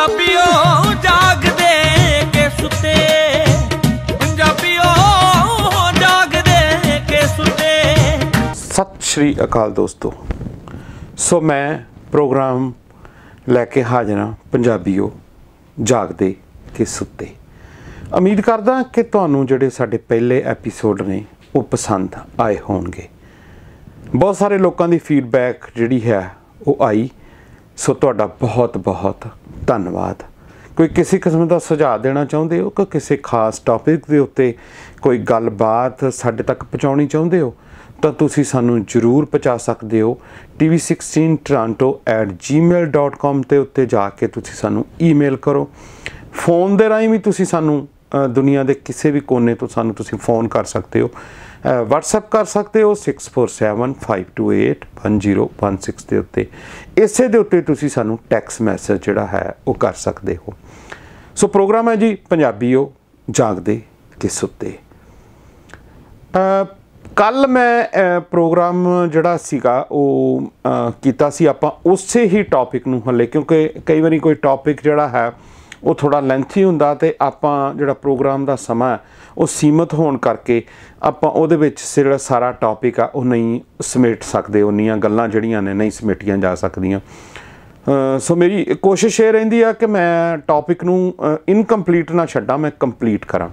ਪੰਜਾਬੀਓ ਜਾਗਦੇ ਕੇ ਸੁੱਤੇ ਪੰਜਾਬੀਓ ਜਾਗਦੇ ਕੇ ਸੁੱਤੇ ਸਤਿ ਸ਼੍ਰੀ ਅਕਾਲ ਦੋਸਤੋ ਸੋ ਮੈਂ ਪ੍ਰੋਗਰਾਮ ਲੈ ਕੇ ਹਾਜ਼ਰਾਂ ਪੰਜਾਬੀਓ ਜਾਗਦੇ ਕੇ ਸੁੱਤੇ ਉਮੀਦ ਕਰਦਾ ਕਿ ਤੁਹਾਨੂੰ ਜਿਹੜੇ ਸਾਡੇ ਪਹਿਲੇ ਐਪੀਸੋਡ ਨੇ ਉਹ ਪਸੰਦ ਆਏ ਹੋਣਗੇ ਬਹੁਤ ਸਾਰੇ ਲੋਕਾਂ ਦੀ ਫੀਡਬੈਕ ਜਿਹੜੀ ਹੈ ਉਹ ਆਈ ਸੋ ਤੁਹਾਡਾ ਬਹੁਤ ਬਹੁਤ ਧੰਨਵਾਦ ਕੋਈ ਕਿਸੇ ਕਿਸਮ ਦਾ ਸੁਝਾਅ ਦੇਣਾ ਚਾਹੁੰਦੇ ਹੋ ਕਿ ਕਿਸੇ ਖਾਸ ਟੌਪਿਕ ਦੇ ਉੱਤੇ ਕੋਈ ਗੱਲਬਾਤ ਸਾਡੇ ਤੱਕ ਪਹੁੰਚਾਉਣੀ ਚਾਹੁੰਦੇ ਹੋ ਤਾਂ ਤੁਸੀਂ ਸਾਨੂੰ ਜਰੂਰ ਪਹੁੰਚਾ ਸਕਦੇ ਹੋ tv16toronto@gmail.com ਤੇ ਉੱਤੇ ਜਾ ਕੇ ਤੁਸੀਂ ਸਾਨੂੰ ਈਮੇਲ ਕਰੋ ਫੋਨ ਦੇ ਰਾਹੀਂ ਵੀ ਤੁਸੀਂ ਸਾਨੂੰ ਦੁਨੀਆ ਦੇ ਕਿਸੇ ਵੀ ਕੋਨੇ ਤੋਂ ਸਾਨੂੰ ਤੁਸੀਂ ਫੋਨ ਕਰ ਸਕਦੇ ਹੋ ਵਟਸਐਪ ਕਰ ਸਕਦੇ ਹੋ 6475281016 ਦੇ ਉੱਤੇ ਇਸੇ ਦੇ ਉੱਤੇ ਤੁਸੀਂ ਸਾਨੂੰ ਟੈਕਸ ਮੈਸੇਜ ਜਿਹੜਾ ਹੈ ਉਹ ਕਰ ਸਕਦੇ ਹੋ ਸੋ ਪ੍ਰੋਗਰਾਮ ਹੈ ਜੀ ਪੰਜਾਬੀਓ ਜਾਗਦੇ ਕਿਸ ਉੱਤੇ ਕੱਲ ਮੈਂ ਪ੍ਰੋਗਰਾਮ ਜਿਹੜਾ ਸੀਗਾ ਉਹ ਕੀਤਾ ਸੀ ਆਪਾਂ ਉਸੇ ਹੀ ਟੌਪਿਕ ਨੂੰ ਹੱਲੇ ਕਿਉਂਕਿ ਕਈ ਵਾਰੀ ਕੋਈ ਟੌਪਿਕ ਜਿਹੜਾ ਹੈ ਉਹ ਥੋੜਾ ਲੈਂਥੀ ਹੁੰਦਾ ਤੇ ਆਪਾਂ ਜਿਹੜਾ ਪ੍ਰੋਗਰਾਮ ਦਾ ਸਮਾਂ ਉਹ ਸੀਮਤ ਹੋਣ ਕਰਕੇ ਆਪਾਂ ਉਹਦੇ ਵਿੱਚ ਜਿਹੜਾ ਸਾਰਾ ਟੌਪਿਕ ਆ ਉਹ ਨਹੀਂ ਸਮੇਟ ਸਕਦੇ ਉਹਨੀਆਂ ਗੱਲਾਂ ਜਿਹੜੀਆਂ ਨੇ ਨਹੀਂ ਸਮੇਟੀਆਂ ਜਾ ਸਕਦੀਆਂ ਸੋ ਮੇਰੀ ਕੋਸ਼ਿਸ਼ ਇਹ ਰਹਿੰਦੀ ਆ ਕਿ ਮੈਂ ਟੌਪਿਕ ਨੂੰ ਇਨਕੰਪਲੀਟ ਨਾ ਛੱਡਾਂ ਮੈਂ ਕੰਪਲੀਟ ਕਰਾਂ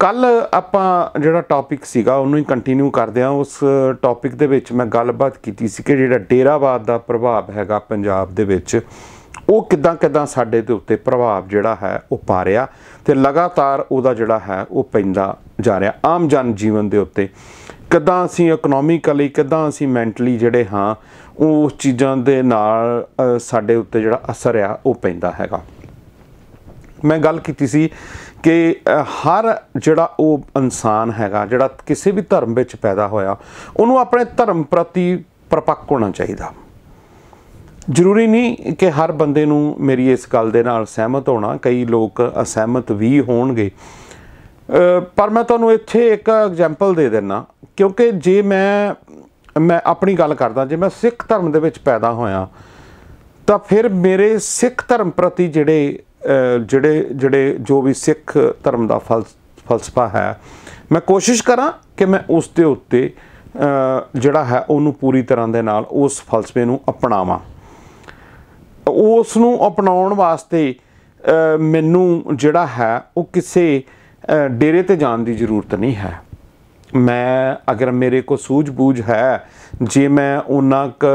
ਕੱਲ ਆਪਾਂ ਜਿਹੜਾ ਟੌਪਿਕ ਸੀਗਾ ਉਹਨੂੰ ਹੀ ਕੰਟੀਨਿਊ ਕਰਦੇ ਆ ਉਸ ਟੌਪਿਕ ਦੇ ਵਿੱਚ ਮੈਂ ਗੱਲਬਾਤ ਕੀਤੀ ਸੀ ਕਿ ਜਿਹੜਾ ਡੇਰਾਬਾਦ ਦਾ ਪ੍ਰਭਾਵ ਹੈਗਾ ਪੰਜਾਬ ਦੇ ਵਿੱਚ ਉਹ ਕਿਦਾਂ ਕਿਦਾਂ ਸਾਡੇ ਦੇ ਉੱਤੇ ਪ੍ਰਭਾਵ ਜਿਹੜਾ ਹੈ ਉਹ ਪਾ ਰਿਹਾ ਤੇ ਲਗਾਤਾਰ ਉਹਦਾ ਜਿਹੜਾ ਹੈ ਉਹ ਪੈਂਦਾ ਜਾ ਰਿਹਾ ਆਮ ਜਨ ਜੀਵਨ ਦੇ ਉੱਤੇ ਕਿਦਾਂ ਅਸੀਂ ਇਕਨੋਮਿਕਲੀ ਕਿਦਾਂ ਅਸੀਂ ਮੈਂਟਲੀ ਜਿਹੜੇ ਹਾਂ ਉਸ ਚੀਜ਼ਾਂ ਦੇ ਨਾਲ ਸਾਡੇ ਉੱਤੇ ਜਿਹੜਾ ਅਸਰ ਆ ਉਹ ਪੈਂਦਾ ਹੈਗਾ ਮੈਂ ਗੱਲ ਕੀਤੀ ਸੀ ਕਿ ਹਰ ਜਿਹੜਾ ਉਹ ਇਨਸਾਨ ਹੈਗਾ ਜਿਹੜਾ ਕਿਸੇ ਵੀ ਧਰਮ ਵਿੱਚ ਪੈਦਾ ਹੋਇਆ ਉਹਨੂੰ ਆਪਣੇ ਧਰਮ ਪ੍ਰਤੀ ਪਰਪੱਕ ਹੋਣਾ ਚਾਹੀਦਾ ਜ਼ਰੂਰੀ ਨਹੀਂ ਕਿ ਹਰ ਬੰਦੇ ਨੂੰ ਮੇਰੀ ਇਸ ਗੱਲ ਦੇ ਨਾਲ ਸਹਿਮਤ ਹੋਣਾ ਕਈ ਲੋਕ ਅਸਹਿਮਤ ਵੀ ਹੋਣਗੇ ਪਰ ਮੈਂ ਤੁਹਾਨੂੰ ਇੱਥੇ ਇੱਕ ਐਗਜ਼ਾਮਪਲ ਦੇ ਦਿੰਨਾ ਕਿਉਂਕਿ ਜੇ ਮੈਂ ਮੈਂ ਆਪਣੀ ਗੱਲ ਕਰਦਾ ਜੇ ਮੈਂ ਸਿੱਖ ਧਰਮ ਦੇ ਵਿੱਚ ਪੈਦਾ ਹੋਇਆ ਤਾਂ ਫਿਰ ਮੇਰੇ ਸਿੱਖ ਧਰਮ ਪ੍ਰਤੀ ਜਿਹੜੇ ਜਿਹੜੇ ਜਿਹੜੇ ਜੋ ਵੀ ਸਿੱਖ ਧਰਮ ਦਾ ਫਲਸਫਾ ਹੈ ਮੈਂ ਕੋਸ਼ਿਸ਼ ਕਰਾਂ ਕਿ ਮੈਂ ਉਸ ਦੇ ਉੱਤੇ ਜਿਹੜਾ ਹੈ ਉਹਨੂੰ ਪੂਰੀ ਤਰ੍ਹਾਂ ਦੇ ਨਾਲ ਉਸ ਫਲਸਫੇ ਨੂੰ ਅਪਣਾਵਾਂ ਉਸ ਨੂੰ ਅਪਣਾਉਣ ਵਾਸਤੇ ਮੈਨੂੰ ਜਿਹੜਾ ਹੈ ਉਹ ਕਿਸੇ ਡੇਰੇ ਤੇ ਜਾਣ ਦੀ ਜ਼ਰੂਰਤ ਨਹੀਂ ਹੈ ਮੈਂ ਅਗਰ ਮੇਰੇ ਕੋ ਸੂਝ-ਬੂਝ ਹੈ ਜੇ ਮੈਂ ਉਹਨਾਂ ਕ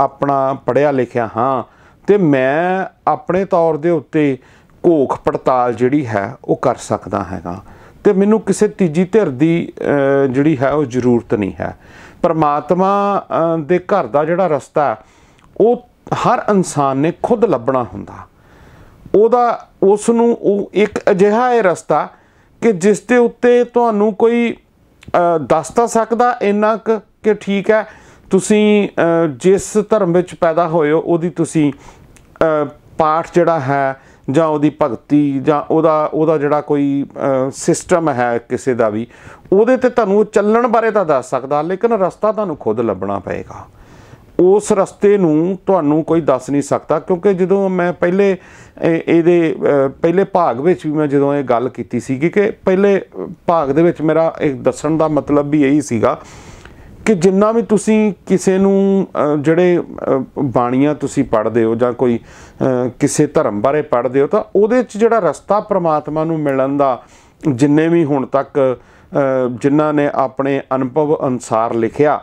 ਆਪਣਾ ਪੜਿਆ ਲਿਖਿਆ ਹਾਂ ਤੇ ਮੈਂ ਆਪਣੇ ਤੌਰ ਦੇ ਉੱਤੇ ਕੋਖ ਪੜਤਾਲ ਜਿਹੜੀ ਹੈ ਉਹ ਕਰ ਸਕਦਾ ਹੈਗਾ ਤੇ ਮੈਨੂੰ ਕਿਸੇ ਤੀਜੀ ਧਿਰ ਦੀ ਜਿਹੜੀ ਹੈ ਉਹ ਜ਼ਰੂਰਤ ਨਹੀਂ ਹੈ ਪਰਮਾਤਮਾ ਦੇ ਘਰ ਦਾ ਜਿਹੜਾ ਰਸਤਾ ਉਹ ਹਰ ਇਨਸਾਨ ਨੇ ਖੁਦ ਲੱਭਣਾ ਹੁੰਦਾ ਉਹਦਾ ਉਸ ਨੂੰ ਉਹ ਇੱਕ ਅਜਿਹਾ ਹੈ ਰਸਤਾ ਕਿ ਜਿਸ ਦੇ ਉੱਤੇ ਤੁਹਾਨੂੰ ਕੋਈ ਦੱਸ ਤਾਂ ਸਕਦਾ ਇੰਨਾ ਕਿ ਠੀਕ ਹੈ ਤੁਸੀਂ ਜਿਸ ਧਰਮ ਵਿੱਚ ਪੈਦਾ ਹੋਏ ਹੋ ਉਹਦੀ ਤੁਸੀਂ ਪਾਠ ਜਿਹੜਾ ਹੈ ਜਾਂ ਉਹਦੀ ਭਗਤੀ ਜਾਂ ਉਹਦਾ ਉਹਦਾ ਜਿਹੜਾ ਕੋਈ ਸਿਸਟਮ ਹੈ ਕਿਸੇ ਦਾ ਵੀ ਉਹਦੇ ਤੇ ਤੁਹਾਨੂੰ ਚੱਲਣ ਬਾਰੇ ਤਾਂ ਦੱਸ ਸਕਦਾ ਲੇਕਿਨ ਰਸਤਾ ਤੁਹਾਨੂੰ ਖੁਦ ਲੱਭਣਾ ਪਏਗਾ ਉਸ ਰਸਤੇ ਨੂੰ ਤੁਹਾਨੂੰ ਕੋਈ ਦੱਸ ਨਹੀਂ ਸਕਦਾ ਕਿਉਂਕਿ ਜਦੋਂ ਮੈਂ ਪਹਿਲੇ ਇਹਦੇ ਪਹਿਲੇ ਭਾਗ ਵਿੱਚ ਵੀ ਮੈਂ ਜਦੋਂ ਇਹ ਗੱਲ ਕੀਤੀ ਸੀ ਕਿ ਪਹਿਲੇ ਭਾਗ ਦੇ ਵਿੱਚ ਮੇਰਾ ਇੱਕ ਦੱਸਣ ਦਾ ਮਤਲਬ ਵੀ ਇਹੀ ਸੀਗਾ ਕਿ ਜਿੰਨਾ ਵੀ ਤੁਸੀਂ ਕਿਸੇ ਨੂੰ ਜਿਹੜੇ ਬਾਣੀਆਂ ਤੁਸੀਂ ਪੜ੍ਹਦੇ ਹੋ ਜਾਂ ਕੋਈ ਕਿਸੇ ਧਰਮ ਬਾਰੇ ਪੜ੍ਹਦੇ ਹੋ ਤਾਂ ਉਹਦੇ ਵਿੱਚ ਜਿਹੜਾ ਰਸਤਾ ਪ੍ਰਮਾਤਮਾ ਨੂੰ ਮਿਲਣ ਦਾ ਜਿੰਨੇ ਵੀ ਹੁਣ ਤੱਕ ਜਿਨ੍ਹਾਂ ਨੇ ਆਪਣੇ ਅਨੁਭਵ ਅਨਸਾਰ ਲਿਖਿਆ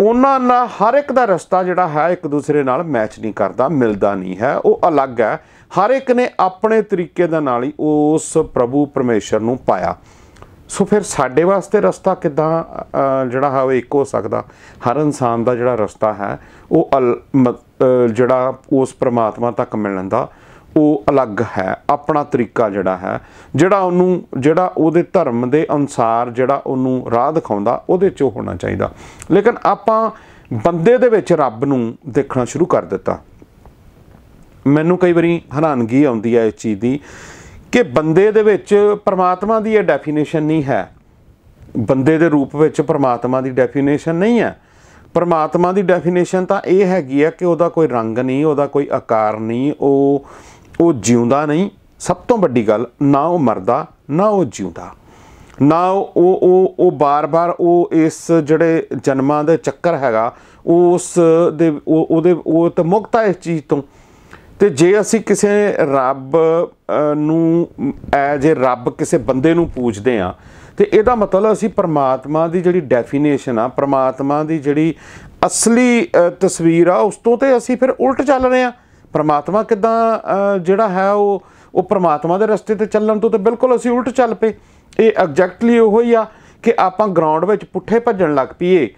ਉਹਨਾਂ ਨਾਲ ਹਰ ਇੱਕ ਦਾ ਰਸਤਾ ਜਿਹੜਾ ਹੈ ਇੱਕ ਦੂਸਰੇ ਨਾਲ ਮੈਚ ਨਹੀਂ ਕਰਦਾ ਮਿਲਦਾ ਨਹੀਂ ਹੈ ਉਹ ਅਲੱਗ ਹੈ ਹਰ ਇੱਕ ਨੇ ਆਪਣੇ ਤਰੀਕੇ ਦੇ ਨਾਲ ਹੀ ਉਸ ਪ੍ਰਭੂ ਪਰਮੇਸ਼ਰ ਨੂੰ ਪਾਇਆ ਸੋ ਫਿਰ ਸਾਡੇ ਵਾਸਤੇ ਰਸਤਾ ਕਿਦਾਂ ਜਿਹੜਾ ਹੈ ਉਹ ਇੱਕ ਹੋ ਸਕਦਾ ਹਰ ਇਨਸਾਨ ਦਾ ਜਿਹੜਾ ਰਸਤਾ ਹੈ ਉਹ ਜਿਹੜਾ ਉਸ ਪ੍ਰਮਾਤਮਾ ਤੱਕ ਮਿਲਣ ਦਾ ਉਹ ਅਲੱਗ ਹੈ ਆਪਣਾ ਤਰੀਕਾ ਜਿਹੜਾ ਹੈ ਜਿਹੜਾ ਉਹਨੂੰ ਜਿਹੜਾ ਉਹਦੇ ਧਰਮ ਦੇ ਅਨਸਾਰ ਜਿਹੜਾ ਉਹਨੂੰ ਰਾਹ ਦਿਖਾਉਂਦਾ ਉਹਦੇ ਚੋਂ ਹੋਣਾ ਚਾਹੀਦਾ ਲੇਕਿਨ ਆਪਾਂ ਬੰਦੇ ਦੇ ਵਿੱਚ ਰੱਬ ਨੂੰ ਦੇਖਣਾ ਸ਼ੁਰੂ ਕਰ ਦਿੱਤਾ ਮੈਨੂੰ ਕਈ ਵਾਰੀ ਹੈਰਾਨਗੀ ਆਉਂਦੀ ਹੈ ਇਸ ਚੀਜ਼ ਦੀ ਕਿ ਬੰਦੇ ਦੇ ਵਿੱਚ ਪਰਮਾਤਮਾ ਦੀ ਇਹ ਡੈਫੀਨੇਸ਼ਨ ਨਹੀਂ ਹੈ ਬੰਦੇ ਦੇ ਰੂਪ ਵਿੱਚ ਪਰਮਾਤਮਾ ਦੀ ਡੈਫੀਨੇਸ਼ਨ ਨਹੀਂ ਹੈ ਪਰਮਾਤਮਾ ਦੀ ਡੈਫੀਨੇਸ਼ਨ ਤਾਂ ਇਹ ਹੈਗੀ ਆ ਕਿ ਉਹਦਾ ਕੋਈ ਰੰਗ ਨਹੀਂ ਉਹਦਾ ਕੋਈ ਆਕਾਰ ਨਹੀਂ ਉਹ ਉਹ ਜਿਉਂਦਾ ਨਹੀਂ ਸਭ ਤੋਂ ਵੱਡੀ ਗੱਲ ਨਾ ਉਹ ਮਰਦਾ ਨਾ ਉਹ ਜਿਉਂਦਾ ਨਾ ਉਹ ਉਹ ਉਹ ਬਾਰ-ਬਾਰ ਉਹ ਇਸ ਜਿਹੜੇ ਜਨਮਾਂ ਦੇ ਚੱਕਰ ਹੈਗਾ ਉਸ ਦੇ ਉਹਦੇ ਉਹ ਤਾਂ ਮੁਕਤ ਹੈ ਇਸ ਚੀਜ਼ ਤੋਂ ਤੇ ਜੇ ਅਸੀਂ ਕਿਸੇ ਰੱਬ ਨੂੰ ਐਜ ਜੇ ਰੱਬ ਕਿਸੇ ਬੰਦੇ ਨੂੰ ਪੂਜਦੇ ਆ ਤੇ ਇਹਦਾ ਮਤਲਬ ਅਸੀਂ ਪਰਮਾਤਮਾ ਦੀ ਜਿਹੜੀ ਡੈਫੀਨੇਸ਼ਨ ਆ ਪਰਮਾਤਮਾ ਦੀ ਜਿਹੜੀ ਅਸਲੀ ਤਸਵੀਰ ਆ ਉਸ ਤੋਂ ਤੇ ਅਸੀਂ ਫਿਰ ਉਲਟ ਚੱਲ ਰਹੇ ਆ ਪਰਮਾਤਮਾ ਕਿਦਾਂ ਜਿਹੜਾ ਹੈ ਉਹ ਉਹ ਪਰਮਾਤਮਾ ਦੇ ਰਸਤੇ ਤੇ ਚੱਲਣ ਤੋਂ ਤੇ ਬਿਲਕੁਲ ਅਸੀਂ ਉਲਟ ਚੱਲ ਪਏ ਇਹ ਐਗਜ਼ੈਕਟਲੀ ਉਹ ਹੀ ਆ ਕਿ ਆਪਾਂ ਗਰਾਊਂਡ ਵਿੱਚ ਪੁੱਠੇ ਭੱਜਣ ਲੱਗ ਪਈਏ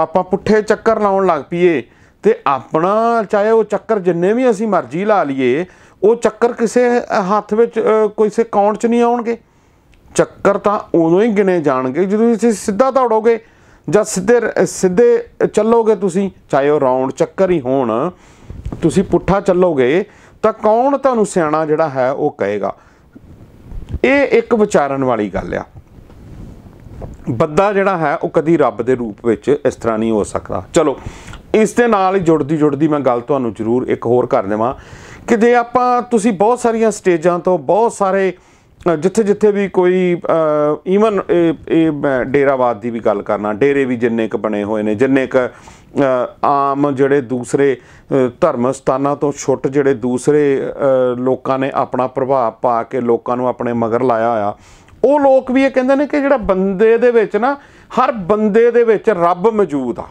ਆਪਾਂ ਪੁੱਠੇ ਚੱਕਰ ਲਾਉਣ ਲੱਗ ਪਈਏ ਤੇ ਆਪਣਾ ਚਾਹੇ ਉਹ ਚੱਕਰ ਜਿੰਨੇ ਵੀ ਅਸੀਂ ਮਰਜ਼ੀ ਲਾ ਲਈਏ ਉਹ ਚੱਕਰ ਕਿਸੇ ਹੱਥ ਵਿੱਚ ਕੋਈ ਸੇ ਕਾਉਂਟ 'ਚ ਨਹੀਂ ਆਉਣਗੇ ਚੱਕਰ ਤਾਂ ਉਦੋਂ ਹੀ ਗਿਣੇ ਜਾਣਗੇ ਜਦੋਂ ਤੁਸੀਂ ਸਿੱਧਾ ਦੌੜੋਗੇ ਜਾਂ ਸਿੱਧੇ ਸਿੱਧੇ ਚੱਲੋਗੇ ਤੁਸੀਂ ਚਾਹੇ ਉਹ ਰਾਉਂਡ ਚੱਕਰ ਹੀ ਹੋਣ ਤੁਸੀਂ ਪੁੱਠਾ ਚੱਲੋਗੇ ਤਾਂ ਕੌਣ ਤੁਹਾਨੂੰ ਸਿਆਣਾ ਜਿਹੜਾ ਹੈ ਉਹ ਕਹੇਗਾ ਇਹ ਇੱਕ ਵਿਚਾਰਨ ਵਾਲੀ ਗੱਲ ਆ ਬੱਦਾ ਜਿਹੜਾ ਹੈ ਉਹ ਕਦੀ ਰੱਬ ਦੇ ਰੂਪ ਵਿੱਚ ਇਸ ਤਰ੍ਹਾਂ ਨਹੀਂ ਹੋ ਸਕਦਾ ਚਲੋ ਇਸ ਦੇ ਨਾਲ ਹੀ ਜੁੜਦੀ ਜੁੜਦੀ ਮੈਂ ਗੱਲ ਤੁਹਾਨੂੰ ਜ਼ਰੂਰ ਇੱਕ ਹੋਰ ਕਰ ਦੇਵਾਂ ਕਿ ਜੇ ਆਪਾਂ ਤੁਸੀਂ ਬਹੁਤ ਸਾਰੀਆਂ ਸਟੇਜਾਂ ਤੋਂ ਬਹੁਤ ਸਾਰੇ ਜਿੱਥੇ ਜਿੱਥੇ ਵੀ ਕੋਈ ਈਵਨ ਇਹ ਡੇਰਾਵਾਦ ਦੀ ਵੀ ਗੱਲ ਕਰਨਾ ਡੇਰੇ ਵੀ ਜਿੰਨੇ ਕ ਬਣੇ ਹੋਏ ਨੇ ਜਿੰਨੇ ਕ ਆਮ ਜਿਹੜੇ ਦੂਸਰੇ ਧਰਮ ਸਥਾਨਾਂ ਤੋਂ ਛੁੱਟ ਜਿਹੜੇ ਦੂਸਰੇ ਲੋਕਾਂ ਨੇ ਆਪਣਾ ਪ੍ਰਭਾਵ ਪਾ ਕੇ ਲੋਕਾਂ ਨੂੰ ਆਪਣੇ ਮਗਰ ਲਾਇਆ ਹੋਇਆ ਉਹ ਲੋਕ ਵੀ ਇਹ ਕਹਿੰਦੇ ਨੇ ਕਿ ਜਿਹੜਾ ਬੰਦੇ ਦੇ ਵਿੱਚ ਨਾ ਹਰ ਬੰਦੇ ਦੇ ਵਿੱਚ ਰੱਬ ਮੌਜੂਦ ਆ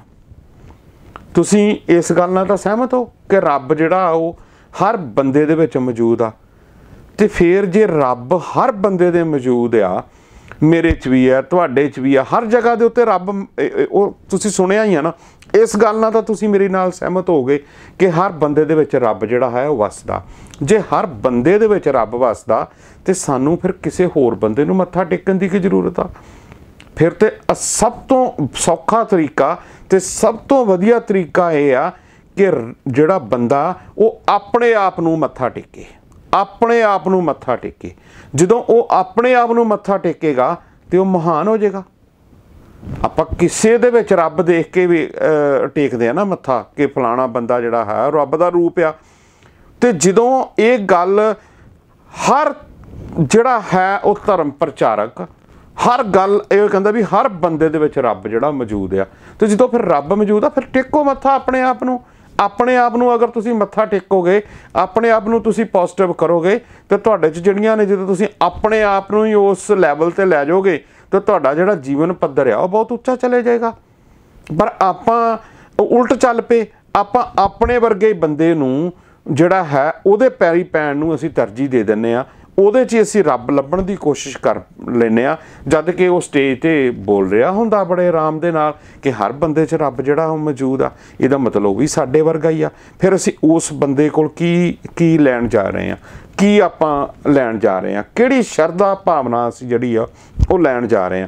ਤੁਸੀਂ ਇਸ ਗੱਲ ਨਾਲ ਤਾਂ ਸਹਿਮਤ ਹੋ ਕਿ ਰੱਬ ਜਿਹੜਾ ਉਹ ਹਰ ਬੰਦੇ ਦੇ ਵਿੱਚ ਮੌਜੂਦ ਆ ਤੇ ਫੇਰ ਜੇ ਰੱਬ ਹਰ ਬੰਦੇ ਦੇ ਮੌਜੂਦ ਆ ਮੇਰੇ 'ਚ ਵੀ ਆ ਤੁਹਾਡੇ 'ਚ ਵੀ ਆ ਹਰ ਜਗ੍ਹਾ ਦੇ ਉੱਤੇ ਰੱਬ ਉਹ ਤੁਸੀਂ ਸੁਣਿਆ ਹੀ ਆ ਨਾ ਇਸ ਗੱਲ ਨਾਲ ਤਾਂ ਤੁਸੀਂ ਮੇਰੇ ਨਾਲ ਸਹਿਮਤ ਹੋਗੇ ਕਿ ਹਰ ਬੰਦੇ ਦੇ ਵਿੱਚ ਰੱਬ ਜਿਹੜਾ ਹੈ ਉਹ ਵਸਦਾ ਜੇ ਹਰ ਬੰਦੇ ਦੇ ਵਿੱਚ ਰੱਬ ਵਸਦਾ ਤੇ ਸਾਨੂੰ ਫਿਰ ਕਿਸੇ ਹੋਰ ਬੰਦੇ ਨੂੰ ਮੱਥਾ ਟੇਕਣ ਦੀ ਕੀ ਜ਼ਰੂਰਤ ਆ ਫਿਰ ਤੇ ਸਭ ਤੋਂ ਸੌਖਾ ਤਰੀਕਾ ਤੇ ਸਭ ਤੋਂ ਵਧੀਆ ਤਰੀਕਾ ਇਹ ਆ ਕਿ ਜਿਹੜਾ ਬੰਦਾ ਉਹ ਆਪਣੇ ਆਪ ਨੂੰ ਮੱਥਾ ਟੇਕੇ ਆਪਣੇ ਆਪ ਨੂੰ ਮੱਥਾ ਟੇਕੇ ਜਦੋਂ ਉਹ ਆਪਣੇ ਆਪ ਨੂੰ ਮੱਥਾ ਟੇਕੇਗਾ ਤੇ ਉਹ ਮਹਾਨ ਹੋ ਜਾਏਗਾ ਆਪਾਂ ਕਿਸੇ ਦੇ ਵਿੱਚ ਰੱਬ ਦੇਖ ਕੇ ਵੀ ਟੇਕਦੇ ਆ ਨਾ ਮੱਥਾ ਕਿ ਫਲਾਣਾ ਬੰਦਾ ਜਿਹੜਾ ਹੈ ਰੱਬ ਦਾ ਰੂਪ ਆ ਤੇ ਜਦੋਂ ਇਹ ਗੱਲ ਹਰ ਜਿਹੜਾ ਹੈ ਉਹ ਧਰਮ ਪ੍ਰਚਾਰਕ ਹਰ ਗੱਲ ਇਹ ਕਹਿੰਦਾ ਵੀ ਹਰ ਬੰਦੇ ਦੇ ਵਿੱਚ ਰੱਬ ਜਿਹੜਾ ਮੌਜੂਦ ਆ ਤੇ ਜਦੋਂ ਫਿਰ ਰੱਬ ਮੌਜੂਦ ਆ ਫਿਰ ਟੇਕੋ ਮੱਥਾ ਆਪਣੇ ਆਪ ਨੂੰ ਆਪਣੇ ਆਪ ਨੂੰ ਅਗਰ ਤੁਸੀਂ ਮੱਥਾ ਟੇਕੋਗੇ ਆਪਣੇ ਆਪ ਨੂੰ ਤੁਸੀਂ ਪੋਜ਼ਿਟਿਵ ਕਰੋਗੇ ਤੇ ਤੁਹਾਡੇ 'ਚ ਜਿਹੜੀਆਂ ਨੇ ਜਦੋਂ ਤੁਸੀਂ ਆਪਣੇ ਆਪ ਨੂੰ ਹੀ ਉਸ ਲੈਵਲ ਤੇ ਲੈ ਜਾਓਗੇ ਤੇ ਤੁਹਾਡਾ ਜਿਹੜਾ ਜੀਵਨ ਪੱਧਰ ਆ ਉਹ ਬਹੁਤ ਉੱਚਾ ਚਲੇ ਜਾਏਗਾ ਪਰ ਆਪਾਂ ਉਲਟ ਚੱਲ ਪਏ ਆਪਾਂ ਆਪਣੇ ਵਰਗੇ ਬੰਦੇ ਨੂੰ ਜਿਹੜਾ ਹੈ ਉਹਦੇ ਪੈਰੀ ਪੈਣ ਨੂੰ ਅਸੀਂ ਤਰਜੀਹ ਦੇ ਦਿੰਨੇ ਆ ਉਹਦੇ 'ਚ ਅਸੀਂ ਰੱਬ ਲੱਭਣ ਦੀ ਕੋਸ਼ਿਸ਼ ਕਰ ਲੈਨੇ ਆ ਜਦ ਕਿ ਉਹ ਸਟੇਜ ਤੇ ਬੋਲ ਰਿਹਾ ਹੁੰਦਾ ਬੜੇ ਆਰਾਮ ਦੇ ਨਾਲ ਕਿ ਹਰ ਬੰਦੇ 'ਚ ਰੱਬ ਜਿਹੜਾ ਉਹ ਮੌਜੂਦ ਆ ਇਹਦਾ ਮਤਲਬ ਉਹ ਵੀ ਸਾਡੇ ਵਰਗਾ ਹੀ ਆ ਫਿਰ ਅਸੀਂ ਉਸ ਬੰਦੇ ਕੋਲ ਕੀ ਕੀ ਲੈਣ ਜਾ ਰਹੇ ਆ ਕੀ ਆਪਾਂ ਲੈਣ ਜਾ ਰਹੇ ਆ ਕਿਹੜੀ ਸ਼ਰਧਾ ਭਾਵਨਾ ਅਸੀਂ ਜਿਹੜੀ ਆ ਉਹ ਲੈਣ ਜਾ ਰਹੇ ਆ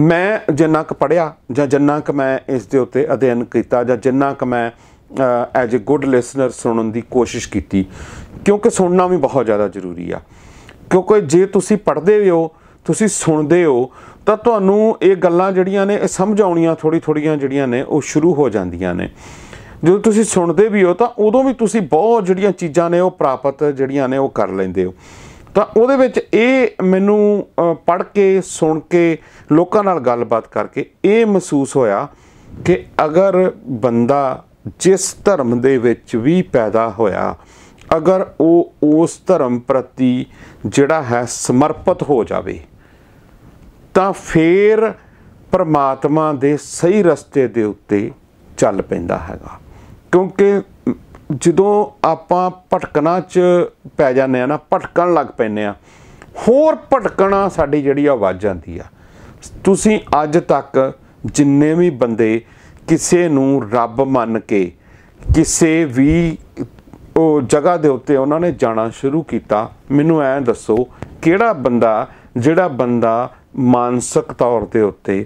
ਮੈਂ ਜਿੰਨਾ ਕੁ ਪੜਿਆ ਜਾਂ ਜਿੰਨਾ ਕੁ ਮੈਂ ਇਸ ਦੇ ਉੱਤੇ ਅਧਿਐਨ ਕੀਤਾ ਜਾਂ ਜਿੰਨਾ ਕੁ ਮੈਂ ਐਜ਼ ਅ ਗੁੱਡ ਲਿਸਨਰ ਸੁਣਨ ਦੀ ਕੋਸ਼ਿਸ਼ ਕੀਤੀ ਕਿਉਂਕਿ ਸੁਣਨਾ ਵੀ ਬਹੁਤ ਜ਼ਿਆਦਾ ਜ਼ਰੂਰੀ ਆ ਕਿਉਂਕਿ ਜੇ ਤੁਸੀਂ ਪੜ੍ਹਦੇ ਹੋ ਤੁਸੀਂ ਸੁਣਦੇ ਹੋ ਤਾਂ ਤੁਹਾਨੂੰ ਇਹ ਗੱਲਾਂ ਜਿਹੜੀਆਂ ਨੇ ਇਹ ਸਮਝ ਆਉਣੀਆਂ ਥੋੜੀ ਥੋੜੀਆਂ ਜਿਹੜੀਆਂ ਨੇ ਉਹ ਸ਼ੁਰੂ ਹੋ ਜਾਂਦੀਆਂ ਨੇ ਜਦੋਂ ਤੁਸੀਂ ਸੁਣਦੇ ਵੀ ਹੋ ਤਾਂ ਉਦੋਂ ਵੀ ਤੁਸੀਂ ਬਹੁਤ ਜਿਹੜੀਆਂ ਚੀਜ਼ਾਂ ਨੇ ਉਹ ਪ੍ਰਾਪਤ ਜਿਹੜੀਆਂ ਨੇ ਉਹ ਕਰ ਲੈਂਦੇ ਹੋ ਤਾਂ ਉਹਦੇ ਵਿੱਚ ਇਹ ਮੈਨੂੰ ਪੜ ਕੇ ਸੁਣ ਕੇ ਲੋਕਾਂ ਨਾਲ ਗੱਲਬਾਤ ਕਰਕੇ ਇਹ ਮਹਿਸੂਸ ਹੋਇਆ ਕਿ ਅਗਰ ਬੰਦਾ ਜਿਸ ਧਰਮ ਦੇ ਵਿੱਚ ਵੀ ਪੈਦਾ ਹੋਇਆ ਅਗਰ ਉਹ ਉਸ ਧਰਮ ਪ੍ਰਤੀ ਜਿਹੜਾ ਹੈ ਸਮਰਪਿਤ ਹੋ ਜਾਵੇ ਤਾਂ ਫੇਰ ਪਰਮਾਤਮਾ ਦੇ ਸਹੀ ਰਸਤੇ ਦੇ ਉੱਤੇ ਚੱਲ ਪੈਂਦਾ ਹੈਗਾ ਕਿਉਂਕਿ ਜਦੋਂ ਆਪਾਂ ਭਟਕਣਾ ਚ ਪੈ ਜਾਂਦੇ ਆ ਨਾ ਭਟਕਣ ਲੱਗ ਪੈਂਦੇ ਆ ਹੋਰ ਭਟਕਣਾ ਸਾਡੀ ਜਿਹੜੀ ਆ ਵੱਜ ਜਾਂਦੀ ਆ ਤੁਸੀਂ ਅੱਜ ਤੱਕ ਜਿੰਨੇ ਵੀ ਬੰਦੇ ਕਿਸੇ ਨੂੰ ਰੱਬ ਮੰਨ ਕੇ ਕਿਸੇ ਵੀ ਉਹ ਜਗ੍ਹਾ ਦੇ ਉੱਤੇ ਉਹਨਾਂ ਨੇ ਜਾਣਾ ਸ਼ੁਰੂ ਕੀਤਾ ਮੈਨੂੰ ਐਂ ਦੱਸੋ ਕਿਹੜਾ ਬੰਦਾ ਜਿਹੜਾ ਬੰਦਾ ਮਾਨਸਿਕ ਤੌਰ ਤੇ ਉੱਤੇ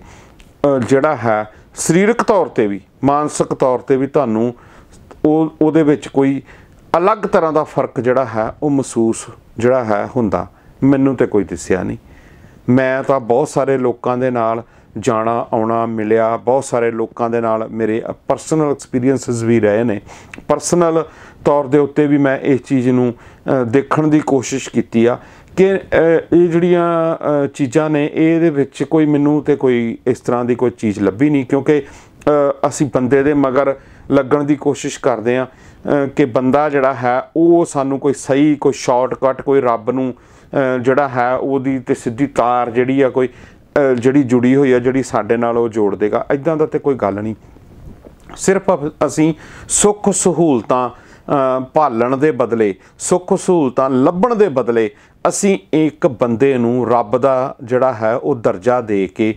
ਜਿਹੜਾ ਹੈ ਸਰੀਰਕ ਤੌਰ ਤੇ ਵੀ ਮਾਨਸਿਕ ਤੌਰ ਤੇ ਵੀ ਤੁਹਾਨੂੰ ਉਹ ਉਹਦੇ ਵਿੱਚ ਕੋਈ ਅਲੱਗ ਤਰ੍ਹਾਂ ਦਾ ਫਰਕ ਜਿਹੜਾ ਹੈ ਉਹ ਮਹਿਸੂਸ ਜਿਹੜਾ ਹੈ ਹੁੰਦਾ ਮੈਨੂੰ ਤੇ ਕੋਈ ਦੱਸਿਆ ਨਹੀਂ ਮੈਂ ਤਾਂ ਬਹੁਤ ਸਾਰੇ ਲੋਕਾਂ ਦੇ ਨਾਲ ਜਾਣਾ ਆਉਣਾ ਮਿਲਿਆ ਬਹੁਤ ਸਾਰੇ ਲੋਕਾਂ ਦੇ ਨਾਲ ਮੇਰੇ ਪਰਸਨਲ ਐਕਸਪੀਰੀਐਂਸਸ ਵੀ ਰਹੇ ਨੇ ਪਰਸਨਲ ਤੌਰ ਦੇ ਉੱਤੇ ਵੀ ਮੈਂ ਇਸ ਚੀਜ਼ ਨੂੰ ਦੇਖਣ ਦੀ ਕੋਸ਼ਿਸ਼ ਕੀਤੀ ਆ ਕਿ ਇਹ ਜਿਹੜੀਆਂ ਚੀਜ਼ਾਂ ਨੇ ਇਹਦੇ ਵਿੱਚ ਕੋਈ ਮੈਨੂੰ ਤੇ ਕੋਈ ਇਸ ਤਰ੍ਹਾਂ ਦੀ ਕੋਈ ਚੀਜ਼ ਲੱਭੀ ਨਹੀਂ ਕਿਉਂਕਿ ਅਸੀਂ ਬੰਦੇ ਦੇ ਮਗਰ ਲੱਗਣ ਦੀ ਕੋਸ਼ਿਸ਼ ਕਰਦੇ ਆ ਕਿ ਬੰਦਾ ਜਿਹੜਾ ਹੈ ਉਹ ਸਾਨੂੰ ਕੋਈ ਸਹੀ ਕੋਈ ਸ਼ਾਰਟਕਟ ਕੋਈ ਰੱਬ ਨੂੰ ਜਿਹੜਾ ਹੈ ਉਹਦੀ ਤੇ ਸਿੱਧੀ ਤਾਰ ਜਿਹੜੀ ਆ ਕੋਈ ਜਿਹੜੀ ਜੁੜੀ ਹੋਈ ਹੈ ਜਿਹੜੀ ਸਾਡੇ ਨਾਲ ਉਹ ਜੋੜ ਦੇਗਾ ਇਦਾਂ ਦਾ ਤੇ ਕੋਈ ਗੱਲ ਨਹੀਂ ਸਿਰਫ ਅਸੀਂ ਸੁੱਖ ਸਹੂਲਤਾਂ ਪਾਲਣ ਦੇ ਬਦਲੇ ਸੁੱਖ ਸਹੂਲਤਾਂ ਲੱਭਣ ਦੇ ਬਦਲੇ ਅਸੀਂ ਇੱਕ ਬੰਦੇ ਨੂੰ ਰੱਬ ਦਾ ਜਿਹੜਾ ਹੈ ਉਹ ਦਰਜਾ ਦੇ ਕੇ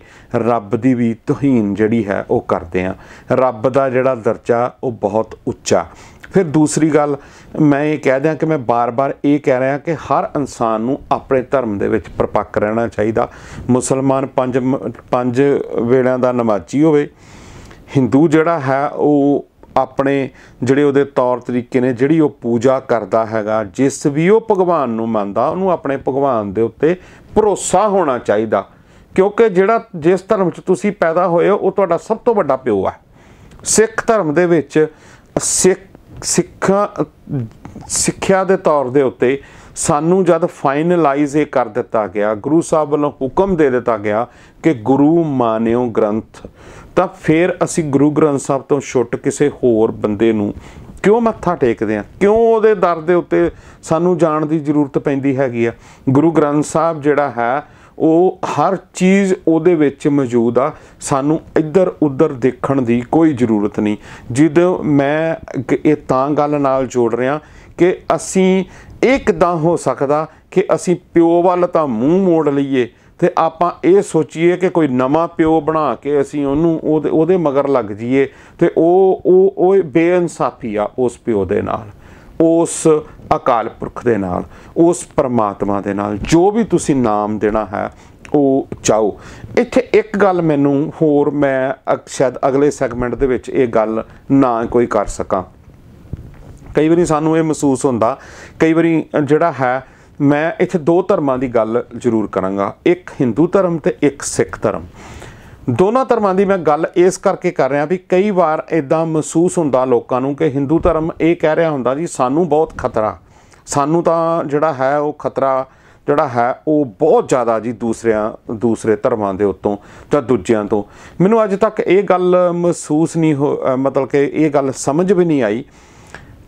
ਰੱਬ ਦੀ ਵੀ ਤੋਹੀਨ ਜਿਹੜੀ ਹੈ ਉਹ ਕਰਦੇ ਆ ਰੱਬ ਦਾ ਜਿਹੜਾ ਦਰਜਾ ਉਹ ਬਹੁਤ ਉੱਚਾ ਫਿਰ ਦੂਸਰੀ ਗੱਲ ਮੈਂ ਇਹ ਕਹਿ ਦਿਆਂ ਕਿ ਮੈਂ ਬਾਰ-ਬਾਰ ਇਹ ਕਹਿ ਰਿਹਾ ਕਿ ਹਰ ਇਨਸਾਨ ਨੂੰ ਆਪਣੇ ਧਰਮ ਦੇ ਵਿੱਚ ਪਰਪੱਕ ਰਹਿਣਾ ਚਾਹੀਦਾ ਮੁਸਲਮਾਨ ਪੰਜ ਪੰਜ ਵੇਲਿਆਂ ਦਾ ਨਮਾਜ਼ੀ ਹੋਵੇ ਹਿੰਦੂ ਜਿਹੜਾ ਹੈ ਉਹ ਆਪਣੇ ਜਿਹੜੇ ਉਹਦੇ ਤੌਰ ਤਰੀਕੇ ਨੇ ਜਿਹੜੀ ਉਹ ਪੂਜਾ ਕਰਦਾ ਹੈਗਾ ਜਿਸ ਵੀ ਉਹ ਭਗਵਾਨ ਨੂੰ ਮੰਨਦਾ ਉਹਨੂੰ ਆਪਣੇ ਭਗਵਾਨ ਦੇ ਉੱਤੇ ਭਰੋਸਾ ਹੋਣਾ ਚਾਹੀਦਾ ਕਿਉਂਕਿ ਜਿਹੜਾ ਜਿਸ ਧਰਮ 'ਚ ਤੁਸੀਂ ਪੈਦਾ ਹੋਏ ਹੋ ਉਹ ਤੁਹਾਡਾ ਸਭ ਤੋਂ ਵੱਡਾ ਪਿਓ ਹੈ ਸਿੱਖ ਧਰਮ ਦੇ ਵਿੱਚ ਸਿੱਖ ਸਿੱਖਾਂ ਸਿੱਖਿਆ ਦੇ ਤੌਰ ਦੇ ਉੱਤੇ ਸਾਨੂੰ ਜਦ ਫਾਈਨਲਾਈਜ਼ ਇਹ ਕਰ ਦਿੱਤਾ ਗਿਆ ਗੁਰੂ ਸਾਹਿਬ ਵੱਲੋਂ ਹੁਕਮ ਦੇ ਦਿੱਤਾ ਗਿਆ ਕਿ ਗੁਰੂ ਮਾਨਿਓ ਗ੍ਰੰਥ ਤਾਂ ਫਿਰ ਅਸੀਂ ਗੁਰੂ ਗ੍ਰੰਥ ਸਾਹਿਬ ਤੋਂ ਛੁੱਟ ਕਿਸੇ ਹੋਰ ਬੰਦੇ ਨੂੰ ਕਿਉਂ ਮੱਥਾ ਟੇਕਦੇ ਆ ਕਿਉਂ ਉਹਦੇ ਦਰ ਦੇ ਉੱਤੇ ਸਾਨੂੰ ਜਾਣ ਦੀ ਜ਼ਰੂਰਤ ਪੈਂਦੀ ਹੈਗੀ ਆ ਗੁਰੂ ਗ੍ਰੰਥ ਸਾਹਿਬ ਜਿਹੜਾ ਹੈ ਉਹ ਹਰ ਚੀਜ਼ ਉਹਦੇ ਵਿੱਚ ਮੌਜੂਦ ਆ ਸਾਨੂੰ ਇੱਧਰ ਉੱਧਰ ਦੇਖਣ ਦੀ ਕੋਈ ਜ਼ਰੂਰਤ ਨਹੀਂ ਜਦੋਂ ਮੈਂ ਇਹ ਤਾਂ ਗੱਲ ਨਾਲ ਜੋੜ ਰਿਹਾ ਕਿ ਅਸੀਂ ਇੱਕ ਦਾ ਹੋ ਸਕਦਾ ਕਿ ਅਸੀਂ ਪਿਓ ਵੱਲ ਤਾਂ ਮੂੰਹ ਮੋੜ ਲਈਏ ਤੇ ਆਪਾਂ ਇਹ ਸੋਚੀਏ ਕਿ ਕੋਈ ਨਵਾਂ ਪਿਓ ਬਣਾ ਕੇ ਅਸੀਂ ਉਹਨੂੰ ਉਹਦੇ ਉਹਦੇ ਮਗਰ ਲੱਗ ਜਾਈਏ ਤੇ ਉਹ ਉਹ ਉਹ ਬੇਇਨਸਾਫੀ ਆ ਉਸ ਪਿਓ ਦੇ ਨਾਲ ਉਸ ਅਕਾਲ ਪੁਰਖ ਦੇ ਨਾਲ ਉਸ ਪਰਮਾਤਮਾ ਦੇ ਨਾਲ ਜੋ ਵੀ ਤੁਸੀਂ ਨਾਮ ਦੇਣਾ ਹੈ ਉਹ ਚਾਓ ਇੱਥੇ ਇੱਕ ਗੱਲ ਮੈਨੂੰ ਹੋਰ ਮੈਂ ਸ਼ਾਇਦ ਅਗਲੇ ਸੈਗਮੈਂਟ ਦੇ ਵਿੱਚ ਇਹ ਗੱਲ ਨਾ ਕੋਈ ਕਰ ਸਕਾਂ ਕਈ ਵਾਰੀ ਸਾਨੂੰ ਇਹ ਮਹਿਸੂਸ ਹੁੰਦਾ ਕਈ ਵਾਰੀ ਜਿਹੜਾ ਹੈ ਮੈਂ ਇੱਥੇ ਦੋ ਧਰਮਾਂ ਦੀ ਗੱਲ ਜ਼ਰੂਰ ਕਰਾਂਗਾ ਇੱਕ ਹਿੰਦੂ ਧਰਮ ਤੇ ਇੱਕ ਸਿੱਖ ਧਰਮ ਦੋਨਾਂ ਧਰਮਾਂ ਦੀ ਮੈਂ ਗੱਲ ਇਸ ਕਰਕੇ ਕਰ ਰਿਹਾ ਵੀ ਕਈ ਵਾਰ ਇਦਾਂ ਮਹਿਸੂਸ ਹੁੰਦਾ ਲੋਕਾਂ ਨੂੰ ਕਿ ਹਿੰਦੂ ਧਰਮ ਇਹ ਕਹਿ ਰਿਹਾ ਹੁੰਦਾ ਜੀ ਸਾਨੂੰ ਬਹੁਤ ਖਤਰਾ ਸਾਨੂੰ ਤਾਂ ਜਿਹੜਾ ਹੈ ਉਹ ਖਤਰਾ ਜਿਹੜਾ ਹੈ ਉਹ ਬਹੁਤ ਜ਼ਿਆਦਾ ਜੀ ਦੂਸਰਿਆਂ ਦੂਸਰੇ ਧਰਮਾਂ ਦੇ ਉੱਤੋਂ ਜਾਂ ਦੂਜਿਆਂ ਤੋਂ ਮੈਨੂੰ ਅੱਜ ਤੱਕ ਇਹ ਗੱਲ ਮਹਿਸੂਸ ਨਹੀਂ ਹੋ ਮਤਲਬ ਕਿ ਇਹ ਗੱਲ ਸਮਝ ਵੀ ਨਹੀਂ ਆਈ